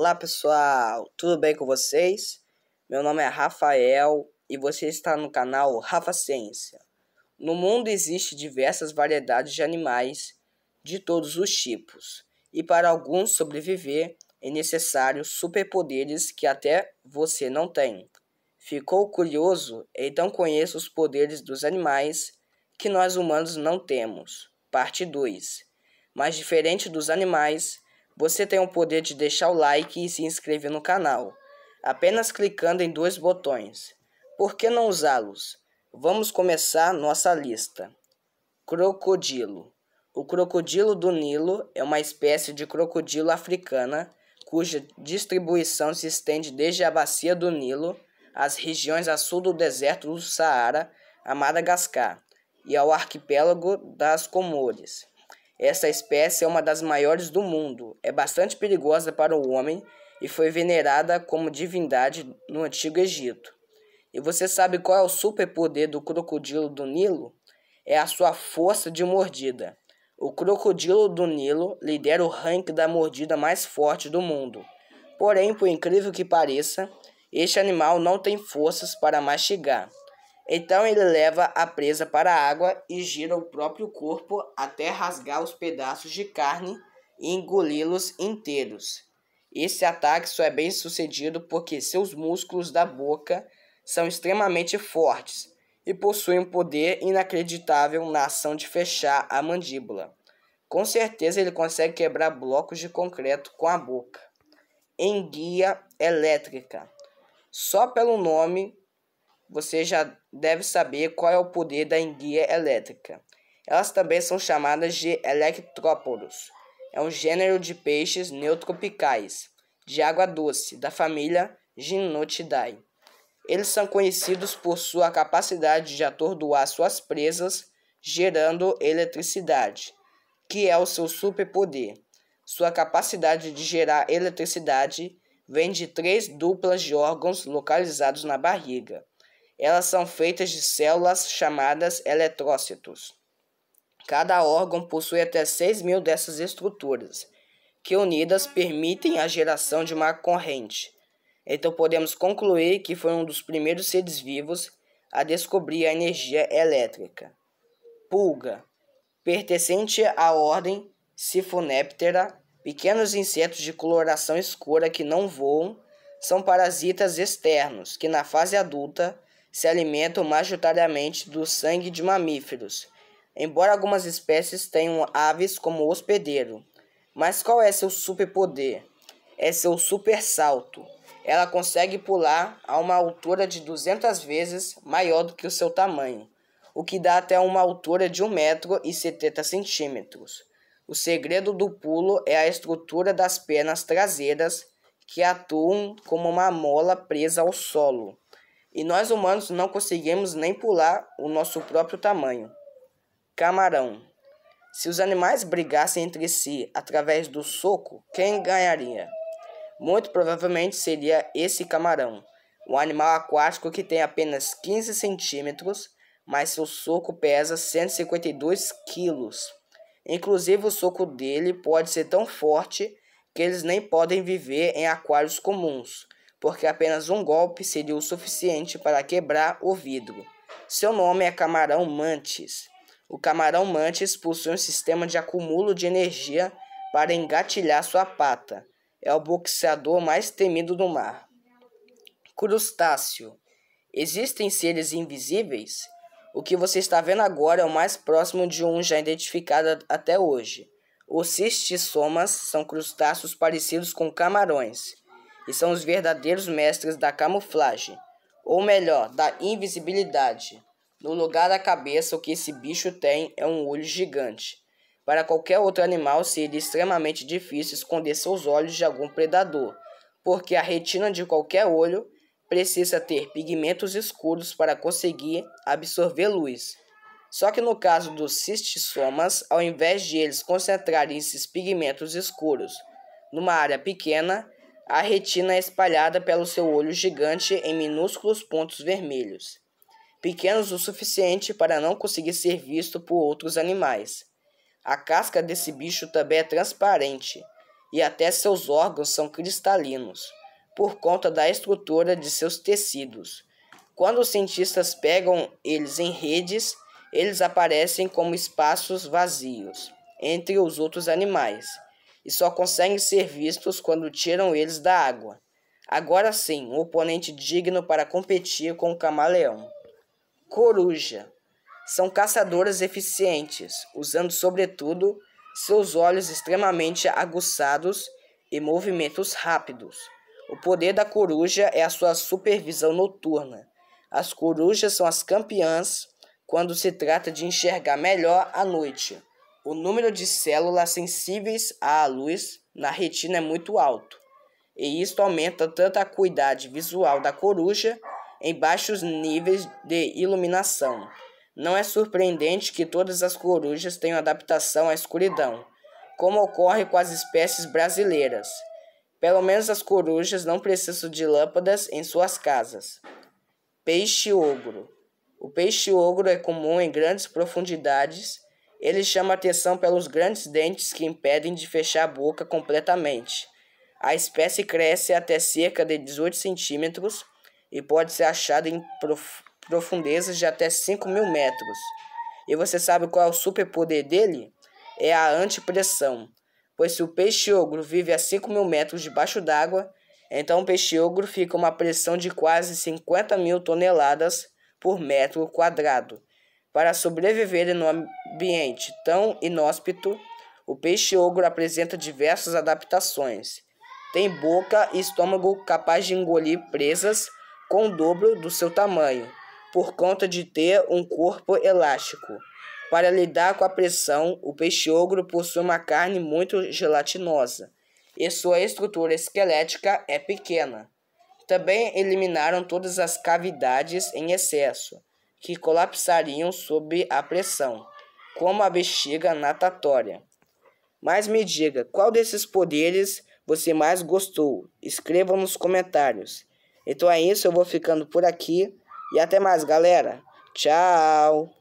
Olá pessoal, tudo bem com vocês? Meu nome é Rafael e você está no canal Rafa Ciência. No mundo existem diversas variedades de animais de todos os tipos, e para alguns sobreviver é necessário superpoderes que até você não tem. Ficou curioso? Então conheça os poderes dos animais que nós humanos não temos. Parte 2. Mas diferente dos animais, você tem o poder de deixar o like e se inscrever no canal, apenas clicando em dois botões. Por que não usá-los? Vamos começar nossa lista. Crocodilo. O crocodilo do Nilo é uma espécie de crocodilo africana cuja distribuição se estende desde a bacia do Nilo às regiões a sul do deserto do Saara a Madagascar e ao arquipélago das Comores. Essa espécie é uma das maiores do mundo, é bastante perigosa para o homem e foi venerada como divindade no Antigo Egito. E você sabe qual é o superpoder do crocodilo do Nilo? É a sua força de mordida. O crocodilo do Nilo lidera o ranking da mordida mais forte do mundo. Porém, por incrível que pareça, este animal não tem forças para mastigar. Então ele leva a presa para a água e gira o próprio corpo até rasgar os pedaços de carne e engoli-los inteiros. Esse ataque só é bem sucedido porque seus músculos da boca são extremamente fortes e possuem um poder inacreditável na ação de fechar a mandíbula. Com certeza ele consegue quebrar blocos de concreto com a boca. Enguia elétrica. Só pelo nome você já deve saber qual é o poder da enguia elétrica. Elas também são chamadas de electrópodos. É um gênero de peixes neotropicais, de água doce, da família Gymnotidae. Eles são conhecidos por sua capacidade de atordoar suas presas, gerando eletricidade, que é o seu superpoder. Sua capacidade de gerar eletricidade vem de três duplas de órgãos localizados na barriga. Elas são feitas de células chamadas eletrócitos. Cada órgão possui até 6 mil dessas estruturas, que unidas permitem a geração de uma corrente. Então podemos concluir que foi um dos primeiros seres vivos a descobrir a energia elétrica. Pulga, pertencente à ordem Siphoneptera, pequenos insetos de coloração escura que não voam, são parasitas externos que na fase adulta se alimentam majoritariamente do sangue de mamíferos, embora algumas espécies tenham aves como hospedeiro. Mas qual é seu superpoder? É seu super salto. Ela consegue pular a uma altura de 200 vezes maior do que o seu tamanho, o que dá até uma altura de 1,70 m. O segredo do pulo é a estrutura das pernas traseiras, que atuam como uma mola presa ao solo. E nós humanos não conseguimos nem pular o nosso próprio tamanho. Camarão. Se os animais brigassem entre si através do soco, quem ganharia? Muito provavelmente seria esse camarão, um animal aquático que tem apenas 15 centímetros, mas seu soco pesa 152 quilos. Inclusive, o soco dele pode ser tão forte que eles nem podem viver em aquários comuns, porque apenas um golpe seria o suficiente para quebrar o vidro. Seu nome é Camarão Mantis. O Camarão Mantis possui um sistema de acúmulo de energia para engatilhar sua pata. É o boxeador mais temido do mar. Crustáceo. Existem seres invisíveis? O que você está vendo agora é o mais próximo de um já identificado até hoje. Os cistissomas são crustáceos parecidos com camarões e são os verdadeiros mestres da camuflagem, ou melhor, da invisibilidade. No lugar da cabeça, o que esse bicho tem é um olho gigante. Para qualquer outro animal, seria extremamente difícil esconder seus olhos de algum predador, porque a retina de qualquer olho precisa ter pigmentos escuros para conseguir absorver luz. Só que no caso dos cistissomas, ao invés de eles concentrarem esses pigmentos escuros numa área pequena, a retina é espalhada pelo seu olho gigante em minúsculos pontos vermelhos, pequenos o suficiente para não conseguir ser visto por outros animais. A casca desse bicho também é transparente, e até seus órgãos são cristalinos, por conta da estrutura de seus tecidos. Quando os cientistas pegam eles em redes, eles aparecem como espaços vazios entre os outros animais e só conseguem ser vistos quando tiram eles da água. Agora sim, um oponente digno para competir com o camaleão. Coruja. São caçadoras eficientes, usando sobretudo seus olhos extremamente aguçados e movimentos rápidos. O poder da coruja é a sua supervisão noturna. As corujas são as campeãs quando se trata de enxergar melhor à noite o número de células sensíveis à luz na retina é muito alto, e isto aumenta tanto a acuidade visual da coruja em baixos níveis de iluminação. Não é surpreendente que todas as corujas tenham adaptação à escuridão, como ocorre com as espécies brasileiras. Pelo menos as corujas não precisam de lâmpadas em suas casas. Peixe ogro. O peixe ogro é comum em grandes profundidades ele chama atenção pelos grandes dentes que impedem de fechar a boca completamente. A espécie cresce até cerca de 18 centímetros e pode ser achada em prof profundezas de até 5 mil metros. E você sabe qual é o superpoder dele? É a antipressão. Pois se o peixe ogro vive a 5 mil metros debaixo d'água, então o peixe ogro fica uma pressão de quase 50 mil toneladas por metro quadrado. Para sobreviver em um ambiente tão inóspito, o peixe-ogro apresenta diversas adaptações. Tem boca e estômago capaz de engolir presas com o dobro do seu tamanho, por conta de ter um corpo elástico. Para lidar com a pressão, o peixe-ogro possui uma carne muito gelatinosa e sua estrutura esquelética é pequena. Também eliminaram todas as cavidades em excesso que colapsariam sob a pressão, como a bexiga natatória. Mas me diga, qual desses poderes você mais gostou? Escreva nos comentários. Então é isso, eu vou ficando por aqui e até mais, galera. Tchau!